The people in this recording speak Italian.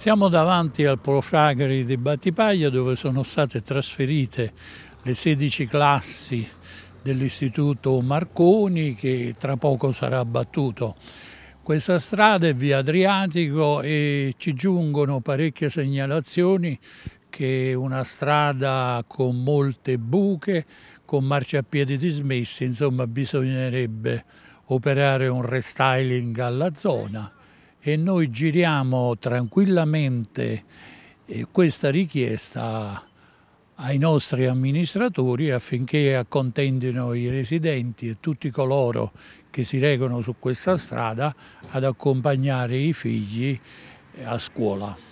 Siamo davanti al Profragari di Battipaglia dove sono state trasferite le 16 classi dell'Istituto Marconi che tra poco sarà abbattuto. Questa strada è via Adriatico e ci giungono parecchie segnalazioni che è una strada con molte buche, con marciapiedi dismessi, insomma bisognerebbe operare un restyling alla zona e noi giriamo tranquillamente eh, questa richiesta ai nostri amministratori affinché accontentino i residenti e tutti coloro che si recano su questa strada ad accompagnare i figli eh, a scuola.